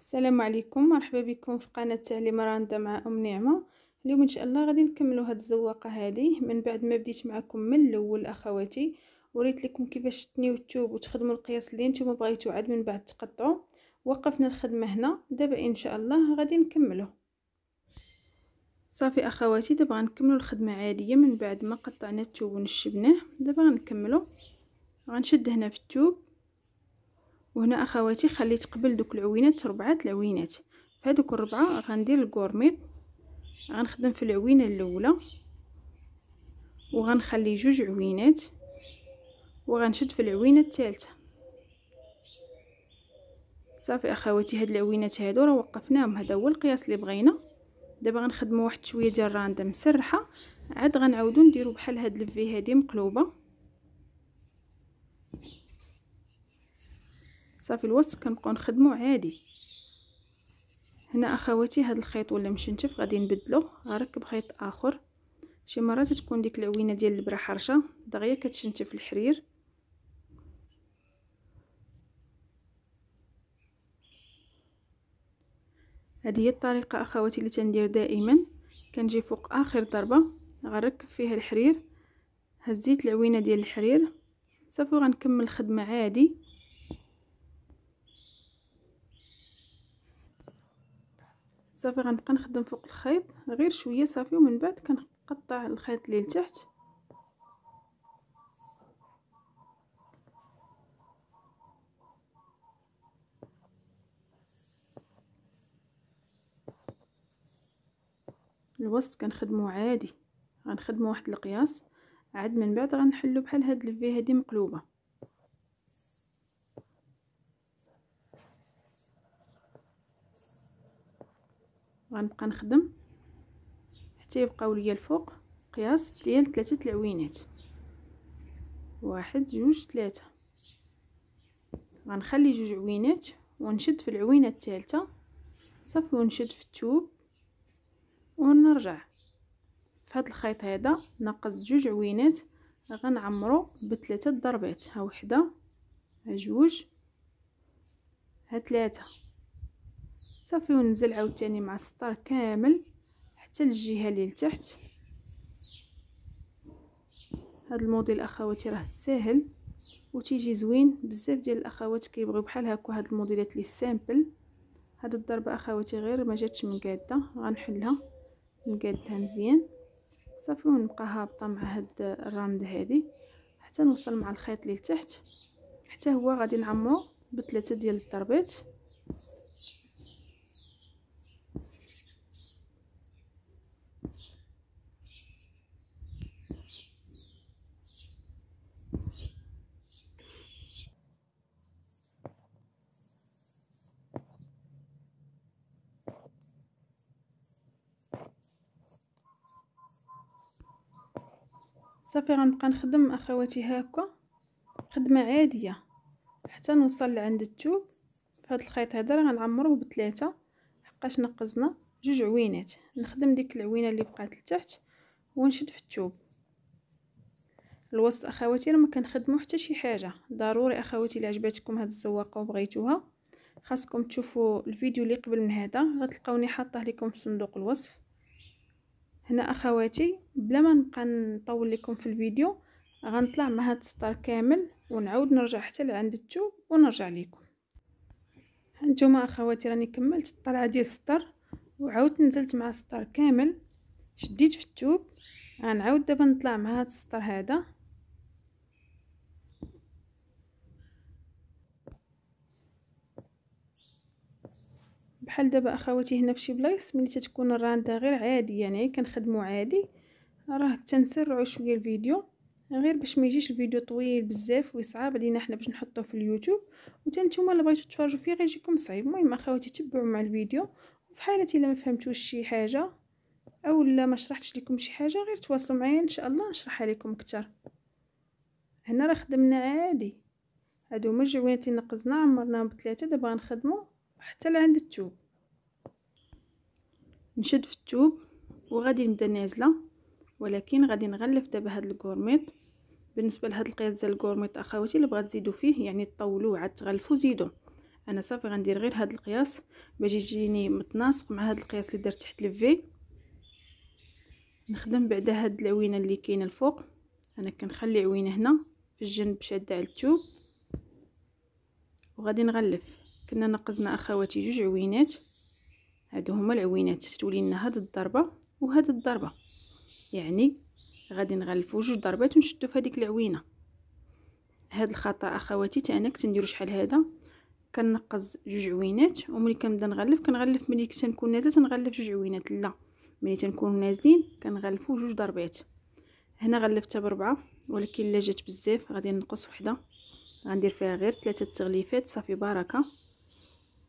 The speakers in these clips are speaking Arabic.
السلام عليكم مرحبا بكم في قناه تعليم راندا مع ام نعمه اليوم ان شاء الله غادي نكملوا هاد الزواقه هذه من بعد ما بديت معكم من الاول اخواتي وريت لكم كيفاش تنيو الثوب وتخدموا القياس اللي نتوما بغيتو عاد من بعد تقطعوا وقفنا الخدمه هنا دابا ان شاء الله غادي نكملوا صافي اخواتي دابا غنكملوا الخدمه عاديه من بعد ما قطعنا الثوب ونشبناه دابا غنكملوا غنشد هنا في الثوب وهنا اخواتي خليت قبل دوك العوينات ربعه العوينات فهذوك الربعه غندير الكورميط غنخدم في العوينه الاولى وغنخلي جوج عوينات وغنشد في العوينه الثالثه صافي اخواتي هاد العوينات هادو راه وقفناهم هذا هو القياس اللي بغينا دابا غنخدموا واحد شويه ديال الراندا مسرحه عاد غنعاودو نديرو بحال هاد الفي هادي مقلوبه صافي الوسط كنبقاو نخدمو عادي هنا اخواتي هاد الخيط ولا مشنتف غادي نبدلو غنركب خيط اخر شي مرات تكون ديك العوينه ديال البرا حرشه دغيا كتشنتف الحرير هذه هي الطريقه اخواتي اللي تندير دائما كنجي فوق اخر ضربه غنركب فيها الحرير هزيت العوينه ديال الحرير صافي غنكمل الخدمه عادي صافي غنبقى نخدم فوق الخيط غير شويه صافي ومن بعد كنقطع الخيط اللي لتحت الوسط كنخدمو عادي غنخدمو واحد القياس عاد من بعد غنحلو بحال هاد الفي هادي مقلوبه غنبقى نخدم حتى يبقاو ليا الفوق قياس ديال ثلاثه العوينات واحد جوج ثلاثه غنخلي جوج عوينات ونشد في العوينه الثالثه صافي ونشد في الثوب ونرجع في هذا الخيط هذا ناقص جوج عوينات غنعمرو بثلاثه ضربات ها وحده ها جوج ها ثلاثه صافي ونزل عاوتاني مع السطر كامل حتى الجهه اللي لتحت هذا الموديل اخواتي راه ساهل وتيجي زوين بزاف ديال الاخوات كيبغيو بحال هكا هاد الموديلات لي سامبل هاد الضربه اخواتي غير ما جاتش مقاده غنحلها نقادها مزيان صافي ونبقى هابطه مع هاد الرمد هادي حتى نوصل مع الخيط اللي لتحت حتى هو غادي نعمرو بثلاثه ديال الضربات صافي غنبقى نخدم اخواتي هكا خدمه عاديه حتى نوصل لعند الثوب فهاد الخيط هذا راه غنعمروه بثلاثه حقاش نقزنا جوج عوينات نخدم ديك العوينه اللي بقات لتحت ونشد في الثوب الوسط اخواتي راه ما كنخدموا حتى شي حاجه ضروري اخواتي الا عجبتكم هاد الزواقه وبغيتوها خاصكم تشوفوا الفيديو اللي قبل من هذا غتلقاوني حاطه لكم في صندوق الوصف هنا اخواتي بلا ما نبقى نطول لكم في الفيديو غنطلع مع هاد السطر كامل ونعاود نرجع حتى لعند الثوب ونرجع لكم هانتوما اخواتي راني كملت الطلعه ديال السطر وعاودت نزلت مع السطر كامل شديت في الثوب غنعاود دابا نطلع مع هاد السطر هذا بحال دابا اخواتي هنا فشي بلايص ملي تتكون الراندا غير عادي يعني كنخدمو عادي راه تنسرعو شويه الفيديو غير باش ما يجيش الفيديو طويل بزاف ويصعب علينا حنا باش نحطوه في اليوتيوب وتا نتوما اللي بغيتو تفرجوا فيه غيجيكم صعيب المهم اخواتي تبعوا مع الفيديو وفي حاله الا ما فهمتوش شي حاجه او لا ما شرحتش لكم شي حاجه غير تواصلوا معايا ان شاء الله نشرحها لكم اكثر هنا راه خدمنا عادي هادو هما الجوينات اللي نقزنا عمرناهم بثلاثه دابا غنخدمو حتى لعند التوب نشد في التوب وغادي نبدا نازله ولكن غادي نغلف دابا هاد الكورميط بالنسبه لهاد القياس ديال الكورميط اخواتي اللي بغات تزيدوا فيه يعني طولوا عاد تغلفوا زيدوا انا صافي غندير غير هاد القياس باش يجيني متناسق مع هاد القياس اللي درت تحت الفي نخدم بعدا هاد العوينه اللي كاينه الفوق انا كنخلي عوينه هنا في الجنب شاده على التوب وغادي نغلف كنا نقزنا اخواتي جوج عوينات هادو هما العوينات تولي لنا هاد الضربه وهاد الضربه يعني غادي نغلفو جوج ضربات ونشدو في هذيك العوينه هاد الخطا اخواتي تا انا كنديرو شحال هذا كنقز جوج عوينات وملي كنبدا نغلف كنغلف ملي تنكون نازله تنغلف جوج عوينات لا ملي تنكون نازلين كنغلفو جوج ضربات هنا غلفتها بربعه ولكن الا جات بزاف غادي نقص وحده غندير فيها غير ثلاثه تغليفات صافي بركه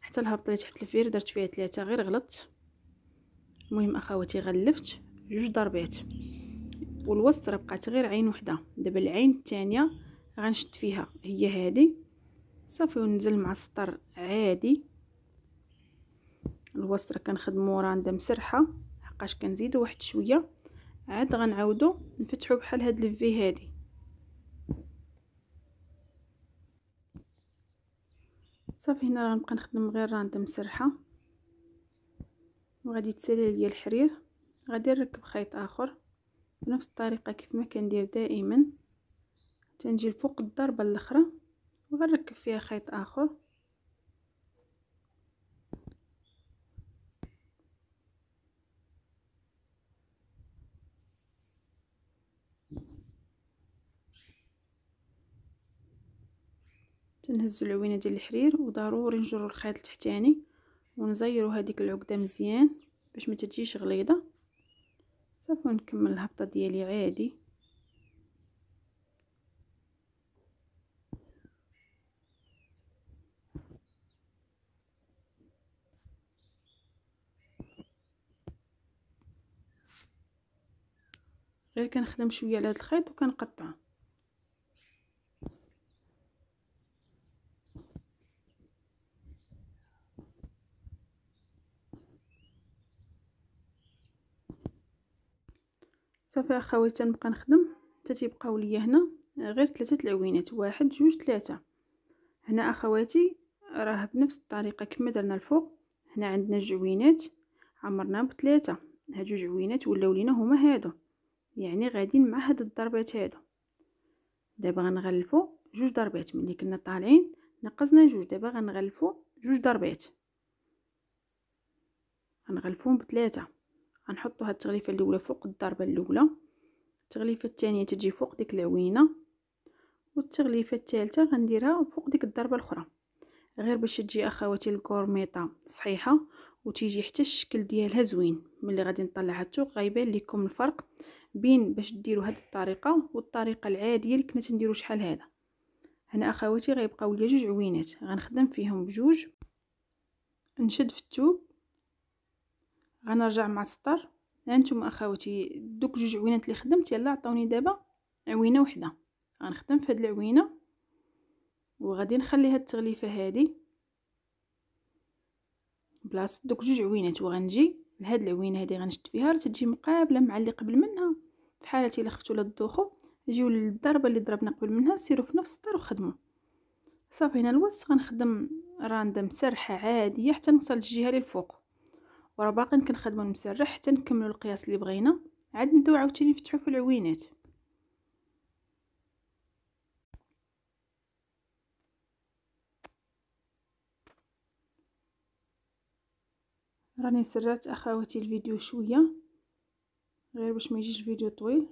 حتى الهبطه اللي تحت الفير درت فيها ثلاثه غير غلطت المهم اخواتي غلفت جوج ضربات والوسط راه بقات غير عين وحده دابا العين الثانيه غنشد فيها هي هذه صافي وننزل مع السطر عادي الوسط راه كنخدمو راندا مسرحه حقاش كنزيدو واحد شويه عاد غنعاودو نفتحو بحال هاد الفي هادي صافي هنا راه نبقى نخدم غير راند سرحه وغادي يتسالي ليا الحرير غادي نركب خيط اخر بنفس الطريقه كيف ما كندير دائما تنجي لفوق الضربه الاخرى وغنركب فيها خيط اخر تنهزو العوينه ديال الحرير وضروري نجرو الخيط التحتاني ونزيرو هذيك العقده مزيان باش ما تجيش غليظه صافي ونكمل الهبطه ديالي عادي غير كنخدم شويه على هذا الخيط وكنقطعه صافي اخواتي تنبقى نخدم حتى تيبقاو ليا هنا غير ثلاثه العوينات واحد جوج ثلاثه هنا اخواتي راه بنفس الطريقه كما درنا الفوق هنا عندنا جوينات عمرنا بثلاثه هاد جوج عوينات ولاو لينا هما هادو يعني غاديين مع هاد الضربات هادو دابا غنغلفو جوج ضربات ملي كنا طالعين نقصنا جوج دابا غنغلفو جوج ضربات غنغلفوهم بثلاثه غنحطوا هاد التغليفه الاولى فوق الضربه الاولى التغليفه الثانيه تجي فوق ديك العوينه والتغليفه الثالثه غنديرها فوق ديك الضربه الاخرى غير باش تجي اخواتي الكورميطه صحيحه وتيجي حتى الشكل ديالها زوين ملي غادي نطلعها التوق غيبان لكم الفرق بين باش ديروا هاد الطريقه والطريقه العاديه اللي كنا تنديروا شحال هذا هنا اخواتي غيبقاو ليا جوج عوينات غنخدم فيهم بجوج نشد في الثوب غنرجع مع السطر هانتوما اخواتي دوك جوج عوينات اللي خدمت يلا عطاوني دابا عوينه وحده غنخدم في هاد العوينه وغادي نخلي هاد التغليفه هادي بلاصه دوك جوج عوينات وغنجي لهاد العوينه هادي غنشد فيها راه تجي مقابله مع اللي قبل منها في حاله الا خفتو لا تدوخو جيو للضربه اللي ضربنا قبل منها سيرو في نفس السطر وخدمو صافي هنا الوسط غنخدم راندم سرحه عاديه حتى نوصل للجهه اللي الفوق وراه باقي كنخدمو المسرح حتى نكملو القياس اللي بغينا عاد نبداو عاوتاني نفتحو في العوينات راني سرعت اخواتي الفيديو شويه غير باش ما يجيش الفيديو طويل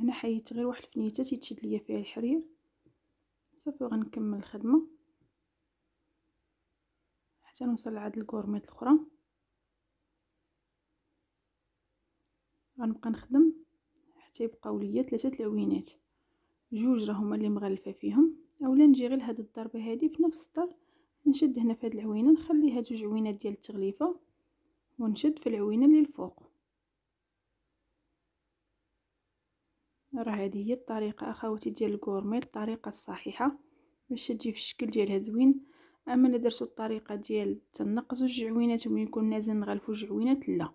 انا حيت غير واحد الفنيته تيتشد ليا فيها الحرير صافي وغنكمل الخدمه حتى نوصل لعاد الكورميط الاخرى غنبقى نخدم حتى يبقاو ليا ثلاثه العوينات جوج هما اللي مغلفه فيهم اولا نجي غير لهاد الضربه هادي في نفس الطر نشد هنا في هاد العوينه نخلي هاد جوج عوينات ديال التغليفه ونشد في العوينه اللي الفوق راه هذه هي الطريقه اخواتي ديال الكورميط الطريقه الصحيحه باش تجي في الشكل ديالها زوين اما الا درتو الطريقه ديال تنقصو جوج عوينات ملي نكون نازل نغلفوا جوج عوينات لا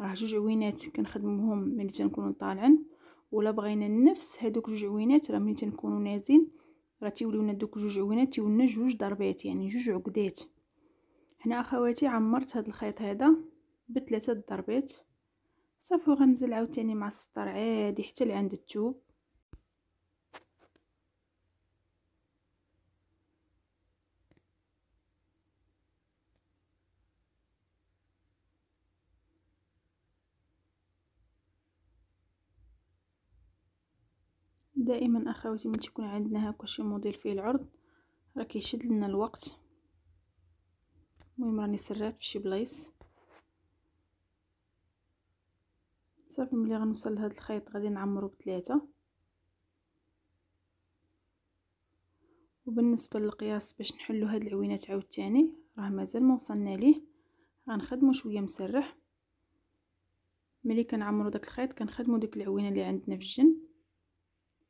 راه جوج عوينات كنخدموهم ملي تنكونو طالعين ولا بغينا نفس هادوك جوج عوينات راه ملي تنكونو نازلين راه لنا دوك جوج عوينات تيولنا جوج ضربات يعني جوج عقدات هنا اخواتي عمرت هاد الخيط هذا بثلاثه ضربات صافي وغنزل عاوتاني مع السطر عادي حتى لعند الثوب دائما اخواتي من تكون عندنا هكا شي موديل فيه العرض راه كيشد لنا الوقت المهم راني سرات في شي بلايص صافي ملي غنوصل لهاد الخيط غادي نعمرو بثلاثة وبالنسبه للقياس باش نحلو هاد العوينات عاوتاني راه مازال ما وصلنا ليه غنخدمو شويه مسرح ملي كنعمرو داك الخيط كنخدمو ديك العوينه اللي عندنا في الجنب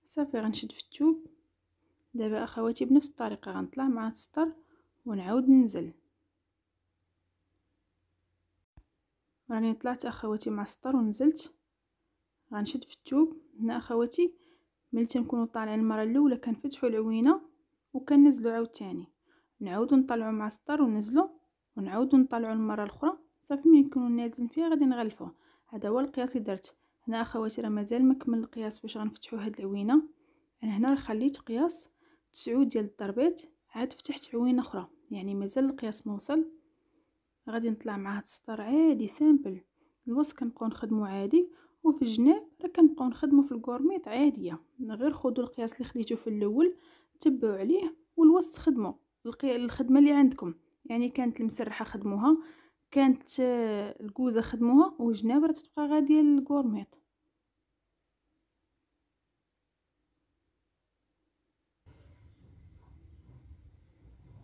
صافي غنشد في التوب دابا اخواتي بنفس الطريقه غنطلع مع السطر ونعاود ننزل راني طلعت اخواتي مع السطر ونزلت غنشد في التوب هنا اخواتي ملي تنكونوا طالعين المره الاولى كنفتحوا العوينه وكننزلوا عاوتاني نعاودوا نطلعوا مع السطر ونزلوا ونعاودوا نطلعوا المره الاخرى صافي ملي نكونوا نازلين فيها غادي نغلفوها هذا هو القياس اللي درت هنا اخواتي راه مازال ما كمل القياس باش غنفتحو هاد العوينه انا هنا خليت قياس تسعود ديال الضربات عاد فتحت عوينه اخرى يعني مازال القياس ما وصل غادي نطلع مع هاد السطر عادي سامبل الوسط كنبقاو نخدمو عادي وفي الجناب راه كنبقاو نخدمو في الكورميط عاديه غير خدو القياس اللي خديتو في الاول تبعو عليه والوسط خدمو الخدمه اللي عندكم يعني كانت المسرحه خدموها كانت آه، الكوزه خدموها وجنابره تبقى غاديه للكورميط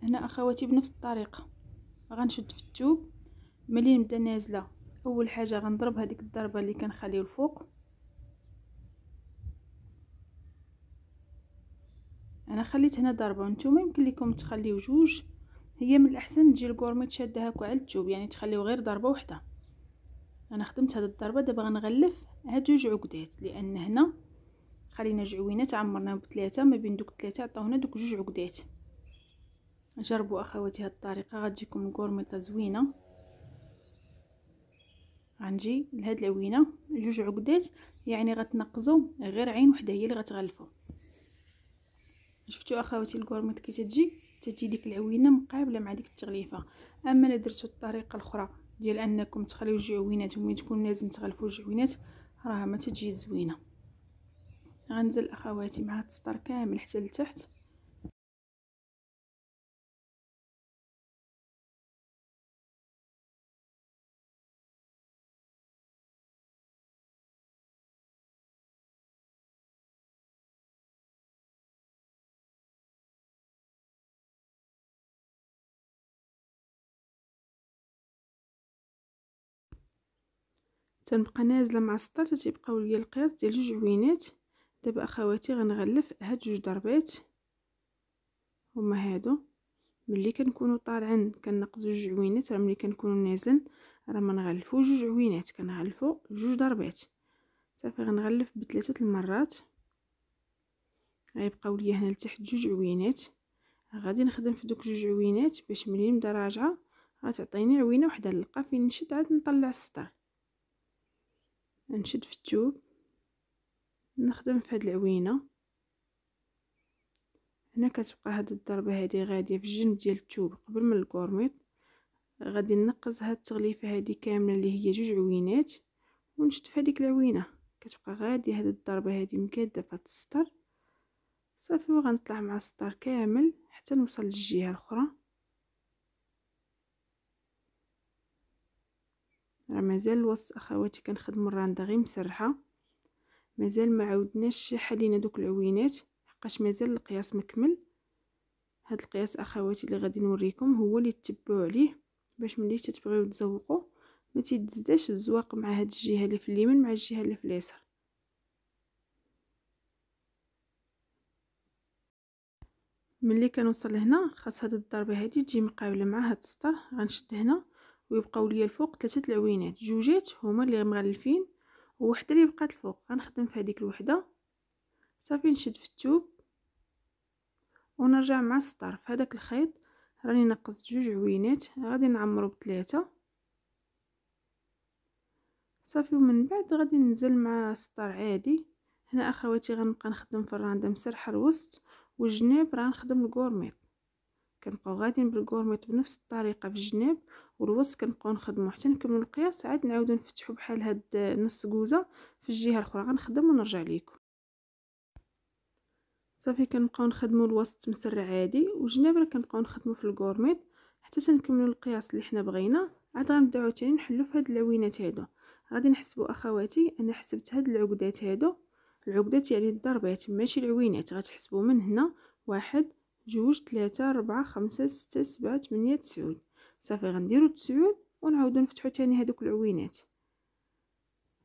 هنا اخواتي بنفس الطريقه غنشد في الثوب ملي نبدا نازله اول حاجه غنضرب هذيك الضربه اللي كنخليو الفوق انا خليت هنا ضربه وانتم يمكن لكم تخليو جوج هي من الاحسن تجي الكورمي تشد هكا على التوب يعني تخليو غير ضربه وحده انا خدمت هاد الضربه دابا غنغلف هاد جوج عقدات لان هنا خلينا جعوينات عمرناهم بثلاثه ما بين دوك ثلاثه عطاونا دوك جوج عقدات جربوا اخواتي هاد الطريقه غتجيكم الكورميطه زوينه غنجي لهاد العوينه جوج عقدات يعني غتنقزوا غير عين وحده هي اللي غتغلفوا شفتوا اخواتي الكورميت كي تجي تجي ديك العوينه مقابله مع ديك التغليفه اما الا درتو الطريقه الاخرى ديال انكم تخليو الجعوينات ملي تكون لازم تغلفوا الجعوينات راه ما تجي زوينه غنزل اخواتي مع السطر كامل حتى لتحت تنبقى نازله مع السطر تيبقاو ليا القياس ديال جوج عوينات دابا اخواتي غنغلف هاد جوج ضربات هما هادو ملي كنكونوا طالعين كنقزو جوج عوينات راه ملي كنكونوا نازلين راه ما نغلفو جوج عوينات كنغلفو جوج ضربات صافي غنغلف بثلاثه المرات غيبقاو ليا هنا لتحت جوج عوينات غادي نخدم في دوك جوج عوينات باش ملي نبدا راجعه غتعطيني عوينه وحده نلقى فين نشد عاد نطلع السطر نشد في التوب نخدم في هاد العوينة هنا كتبقى هاد الضربة هادي غادية في الجنب ديال التوب قبل من الكورميط غادي نقز هاد التغليفة هادي كاملة اللي هي جوج عوينات ونشد في هاديك العوينة كتبقى غادية هاد الضربة هادي مكادة في هاد السطر صافي وغنطلع مع السطر كامل حتى نوصل للجهة الاخرى راه مازال الوسط اخواتي كنخدموا الراندا غير مسرحه مازال ما عاودناش حلينا دوك العوينات حقاش مازال القياس مكمل هاد القياس اخواتي اللي غادي نوريكم هو اللي تتبعوا عليه باش ملي تتبغيو تزوقوا ما تيتزداش الزواق مع هاد الجهه اللي في اليمين مع الجهه اللي في اليسار ملي كنوصل لهنا خاص هاد الضربه هادي تجي مقابله مع هاد السطر غنشد هنا ويبقاو ليا الفوق ثلاثه العوينات جوجات هما اللي مغلفين ووحده اللي بقات الفوق غنخدم في هذيك الوحده صافي نشد في الثوب ونرجع مع السطر في هذاك الخيط راني نقصت جوج عوينات غادي نعمرو بثلاثه صافي ومن بعد غادي ننزل مع السطر عادي هنا اخواتي غنبقى نخدم في الرانده مسرحه الوسط والجناب راه نخدم الكورميط كنبقاو غاديين بالكورميط بنفس الطريقه في الجناب والوسط كنبقاو نخدمو حتى نكملو القياس عاد نعاودو نفتحو بحال هاد نص كوزه في الجهه الاخرى غنخدم ونرجع ليكم صافي كنبقاو نخدمو الوسط مسرع عادي والجناب راه كنبقاو نخدمو في الكورميط حتى تنكملو القياس اللي حنا بغينا عاد غنبداو عاوتاني نحلو في هاد العوينات هادو غادي نحسبو اخواتي انا حسبت هاد العقدات هادو العقدات يعني الضربات ماشي العوينات غتحسبو من هنا واحد جوج ثلاثة أربعة خمسة ستة سبعة ثمانية تسعود صافي غنديرو التسعود ونعاودو نفتحو تاني هادوك العوينات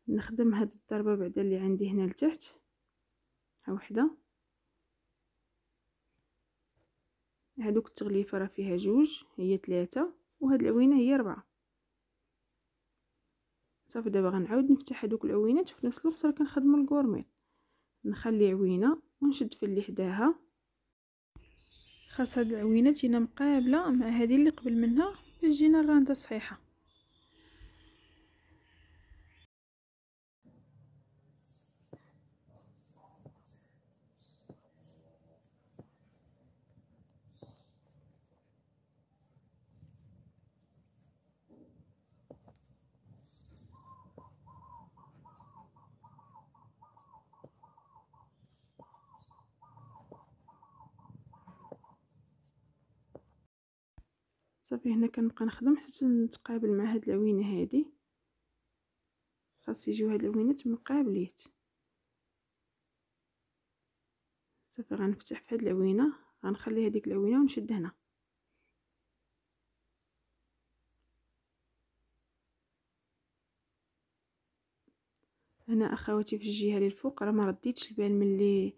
نخدم هاد الضربه بعدا اللي عندي هنا لتحت ها وحده هادوك التغليفه راه فيها جوج هي ثلاثه وهاد العوينه هي ربعه صافي دابا غنعاود نفتح هادوك العوينات وفي نفس الوقت راه كنخدم الكورميط نخلي عوينه ونشد في اللي حداها خاص هاد العوينات هنا مقابله مع هذه اللي قبل منها الجينة الراندة صحيحة صافي هنا كنبقى نخدم حتى نتقابل مع هاد العوينه هادي خاص يجيو هاد العوينات مقابليت صافي غنفتح في هاد العوينه غنخلي هذيك العوينه ونشد هنا هنا اخواتي في الجهه اللي الفوق راه ما رديتش البال ملي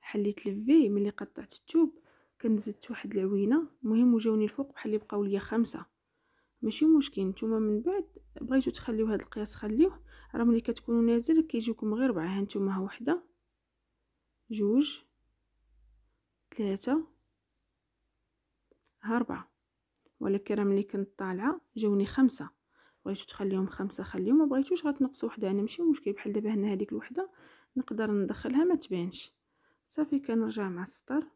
حليت الفي ملي قطعت الثوب كنت زدت واحد العوينه مهم وجاوني الفوق بحال اللي بقاو ليا خمسه ماشي مشكل نتوما من بعد بغيتو تخليو هذا القياس خليوه راه ملي كتكونوا نازل كيجيكم غير ربعه هانتوما ها وحده جوج ثلاثه ها ربعه ولكن راه ملي كنت طالعه جاوني خمسه بغيتو تخليهم خمسه خليهم ما بغيتوش غتنقص وحده انا ماشي مشكل بحال دابا هنا هذيك الوحده نقدر ندخلها ما تبانش صافي كنرجع مع السطر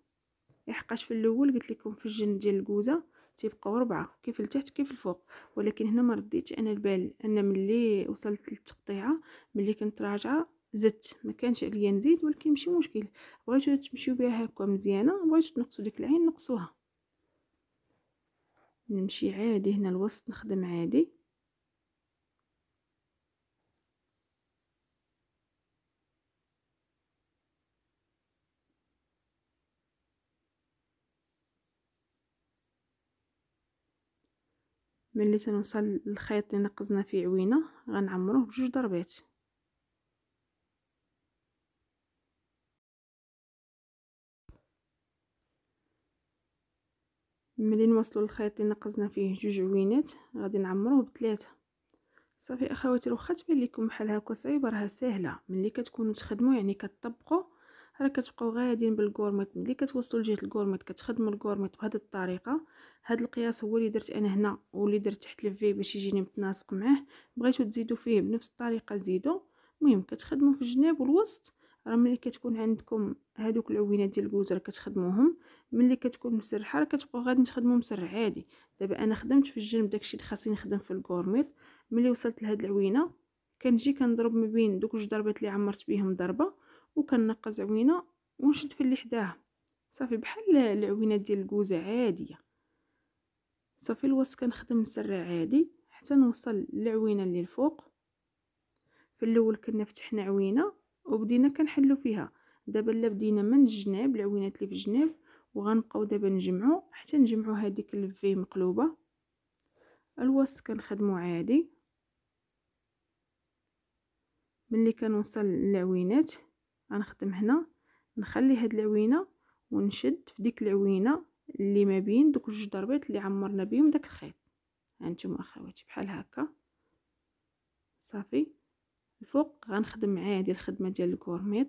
لحقاش في الاول قلت لكم في الجن ديال الكوزه تيبقاو ربعه كيف لتحت كيف الفوق ولكن هنا ما رديتش انا البال انا ملي وصلت للتقطيعه ملي كنت راجعه زدت ما كانش عليا نزيد ولكن ماشي مشكل بغيتو تمشيو بها هكا مزيانه بغيتو تنقصوا ديك العين نقصوها نمشي عادي هنا الوسط نخدم عادي ملي تنوصل للخيط اللي نقزنا فيه عوينه غنعمروه بجوج ضربات ملي نوصلوا للخيط اللي نقزنا فيه جوج عوينات غادي نعمروه بثلاثه صافي اخواتي واخا تبان لكم بحال هكا صعيبه راها ساهله ملي كتكونوا تخدموا يعني كتطبقوا راه كتبقاو غاديين بالكورميت ملي كتوصلوا لجهه الكورميت كتخدموا الكورميت بهذه الطريقه هذا القياس هو اللي درت انا هنا واللي درت تحت الفي باش يجيني متناسق معاه بغيتو تزيدوا فيه بنفس الطريقه زيدوا المهم كتخدموا في الجناب والوسط راه ملي كتكون عندكم هادوك العوينات ديال الكوز راه كتخدموهم ملي كتكون مسرحه راه كتبقاو غادي تخدموا مسرح عادي دابا انا خدمت في الجنب داكشي اللي خاصني نخدم في الكورميط ملي وصلت لهاد العوينه كنجي كنضرب ما بين دوك جوج ضربات اللي عمرت بهم ضربه وكنقى عوينه ونشد في اللي حداه صافي بحال العوينات ديال الكوزه عاديه صافي الوسط كنخدم مسرع عادي حتى نوصل للعوينه اللي الفوق في الاول كنا فتحنا عوينه وبدينا كنحلو فيها دابا لا بدينا من الجناب العوينات اللي في الجناب وغنبقاو دابا نجمعو حتى نجمعو هذيك الفي مقلوبه الوسط كنخدمو عادي ملي كنوصل للعوينات غنخدم هنا نخلي هاد العوينه ونشد في ديك العوينه اللي ما بين دوك جوج ضربات اللي عمرنا بهم داك الخيط هانتوما اخواتي بحال هكا صافي الفوق غنخدم عادي الخدمه ديال الكورميط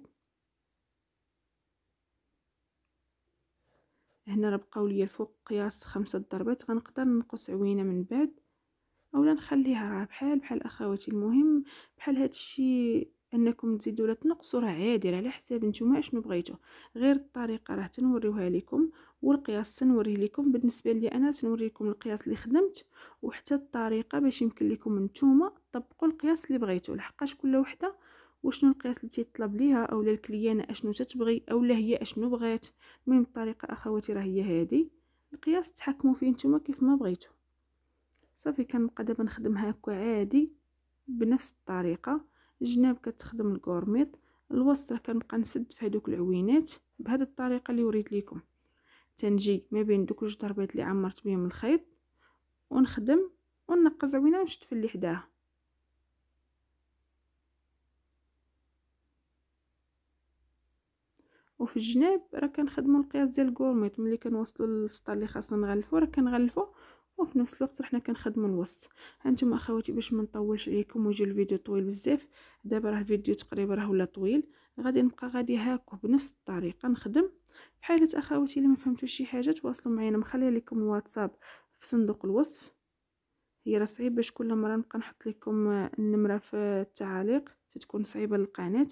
هنا راه بقاو ليا الفوق قياس خمسة ضربات غنقدر نقص عوينه من بعد اولا نخليها بحال بحال اخواتي المهم بحال هادشي انكم تزيدوا ولا تنقصوا راه عادي على حساب نتوما اشنو بغيتو غير الطريقه راه تنوريوها لكم والقياس تنوريه لكم بالنسبه لي انا تنوريكم القياس اللي خدمت وحتى الطريقه باش يمكن لكم نتوما تطبقوا القياس اللي بغيتو لحقاش كل وحده وشنو القياس اللي تيطلب ليها اولا الكليانه اشنو تتبغي اولا هي اشنو بغات المهم الطريقه اخواتي راه هي هذه القياس تحكموا فيه نتوما كيف ما بغيتو صافي كنبقى دابا نخدم هكا عادي بنفس الطريقه الجناب كتخدم الكورميط الوسط راه كنبقى نسد في هذوك العوينات بهذه الطريقه اللي وريت لكم تنجي ما بين دوك جوج ضربات اللي عمرت بهم الخيط ونخدم وننقز عوينه ونشد في اللي حداها وفي الجناب راه كنخدموا القياس ديال الكورميط ملي كنوصلوا للسطر اللي خاصنا نغلفو راه كنغلفو وفي نفس الوقت رحنا كنخدموا الوسط هانتوما اخواتي باش ما نطولش عليكم ويجي الفيديو طويل بزاف دابا راه الفيديو تقريبا راه ولا طويل غادي نبقى غادي هاكو بنفس الطريقه نخدم في حاله اخواتي اللي ما فهمتوش شي حاجه تواصلوا معايا مخليه لكم الواتساب في صندوق الوصف هي راه صعيب باش كل مره نبقى نحط لكم النمره في التعاليق تتكون صعيبه للقناه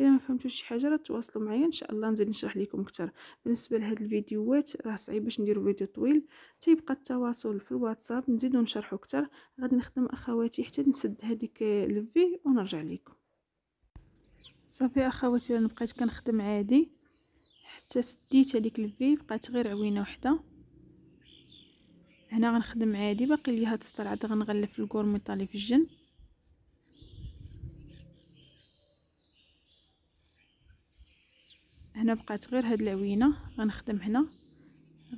الا ما فهمتوش شي حاجه راه تواصلوا معايا ان شاء الله نزيد نشرح لكم اكثر بالنسبه لهاد الفيديوهات راه صعيب باش نديرو فيديو طويل تيبقى التواصل في الواتساب نزيدو نشرحو اكثر غادي نخدم اخواتي حتى نسد هذيك الفي ونرجع لكم صافي اخواتي انا بقيت كنخدم عادي حتى سديت هذيك الفي بقات غير عوينه وحده هنا غنخدم عادي باقي ليا هاد السطر عاد غنغلف الكورميطالي في الجن هنا بقات غير هاد العوينه غنخدم هنا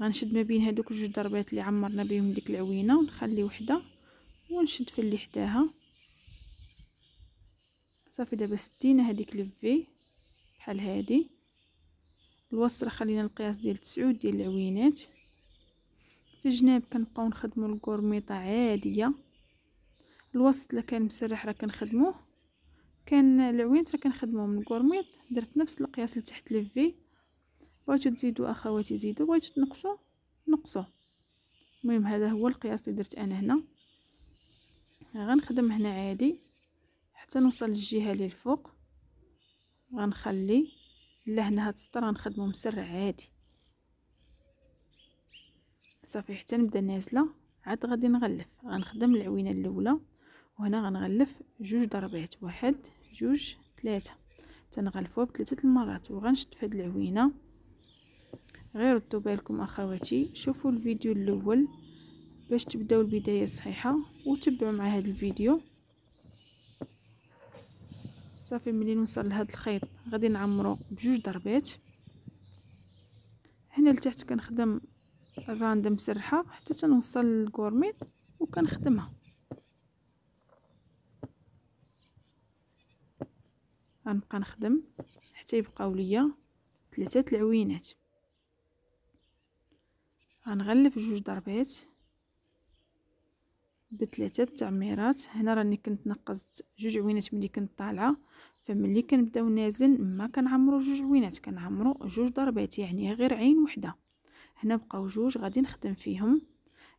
غنشد ما بين هادوك جوج ضربات اللي عمرنا بهم ديك العوينه ونخلي وحده ونشد في اللي حداها صافي دابا سدينا هذيك لفي بحال هادي الوسط خلينا القياس ديال تسعود ديال العوينات في الجناب كنبقاو نخدمو الكورميطه عاديه الوسط اللي كان مسرح راه كنخدموه كان العوينت راه كنخدموه من الكورميط درت نفس القياس لتحت لفي بغيتو تزيدو اخواتي زيدو بغيتو تنقصو نقصو المهم هذا هو القياس اللي درت انا هنا غنخدم هنا عادي حتى نوصل للجهه اللي الفوق غنخلي لهنا هنا هاد السطر غنخدمو مسرع عادي صافي حتى نبدا نازله عاد غادي نغلف غنخدم العوينه الاولى وهنا غنغلف جوج ضربات واحد جوج ثلاثه تنغلفوها بثلاثه المرات وغنشد في هاد العوينه غير ردوا بالكم اخواتي شوفوا الفيديو الاول باش تبداو البدايه صحيحه وتبعوا مع هذا الفيديو صافي ملي نوصل لهاد الخيط غادي نعمرو بجوج ضربات هنا لتحت كنخدم الراندم مسرحه حتى تنوصل للكورميط وكنخدمها غنبقى نخدم حتى يبقاو ليا ثلاثه العوينات غنغلف جوج ضربات بثلاثه التعميرات هنا راني كنت نقزت جوج عوينات ملي كنت طالعه فملي كنبداو نازل ما كنعمرو جوج عوينات كنعمرو جوج ضربات يعني غير عين وحده هنا بقاو جوج غادي نخدم فيهم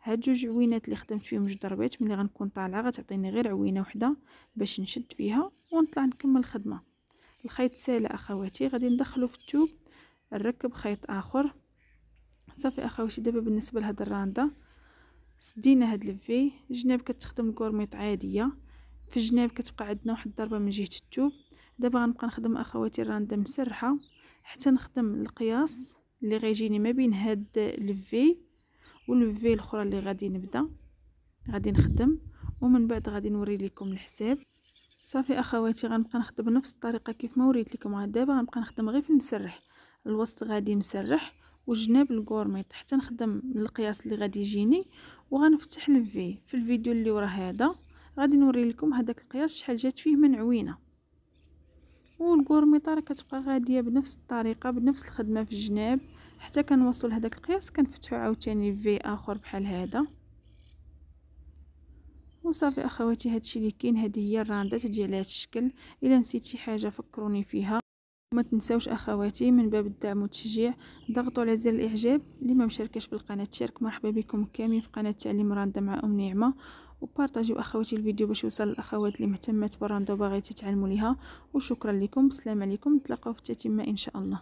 هاد جوج عوينات اللي خدمت فيهم جوج ضربات ملي غنكون طالعه غتعطيني غير عوينه وحده باش نشد فيها ونطلع نكمل الخدمه الخيط سالي اخواتي غادي ندخلو في التوب نركب خيط اخر صافي اخواتي دابا بالنسبه لهاد الرانده سدينا هاد الفي الجناب كتخدم كورميط عاديه في الجناب كتبقى عندنا واحد الضربه من جهه التوب دابا غنبقى نخدم اخواتي الرانده مسرحه حتى نخدم القياس اللي غيجيني ما بين هاد الفي والفي الاخرى اللي غادي نبدا غادي نخدم ومن بعد غادي نوري لكم الحساب صافي اخواتي غنبقى نخدم بنفس الطريقه كيف ما وريت لكم عاد دابا غنبقى نخدم غير في المسرح الوسط غادي مسرح وجناب الكورميط حتى نخدم القياس اللي غادي يجيني وغنفتح الفي في الفيديو اللي ورا هذا غادي نوري لكم هذاك القياس شحال جات فيه من عوينه والكورميطه راه كتبقى غاديه بنفس الطريقه بنفس الخدمه في الجناب حتى كنوصل لهداك القياس كنفتحو عاوتاني في اخر بحال هذا وصافي اخواتي هادشي اللي كاين هذه هي الراندات ديال هذا الشكل الا نسيت شي حاجه فكروني فيها وما تنساوش اخواتي من باب الدعم والتشجيع ضغطوا على زر الاعجاب اللي ما مشاركش في القناه تشارك مرحبا بكم كاملين في قناه تعليم راندا مع ام نعمه وبارطاجيو اخواتي الفيديو باش يوصل للاخوات اللي مهتمات براندة باغي تتعلموا ليها وشكرا لكم السلام عليكم نتلاقاو في التتمه ان شاء الله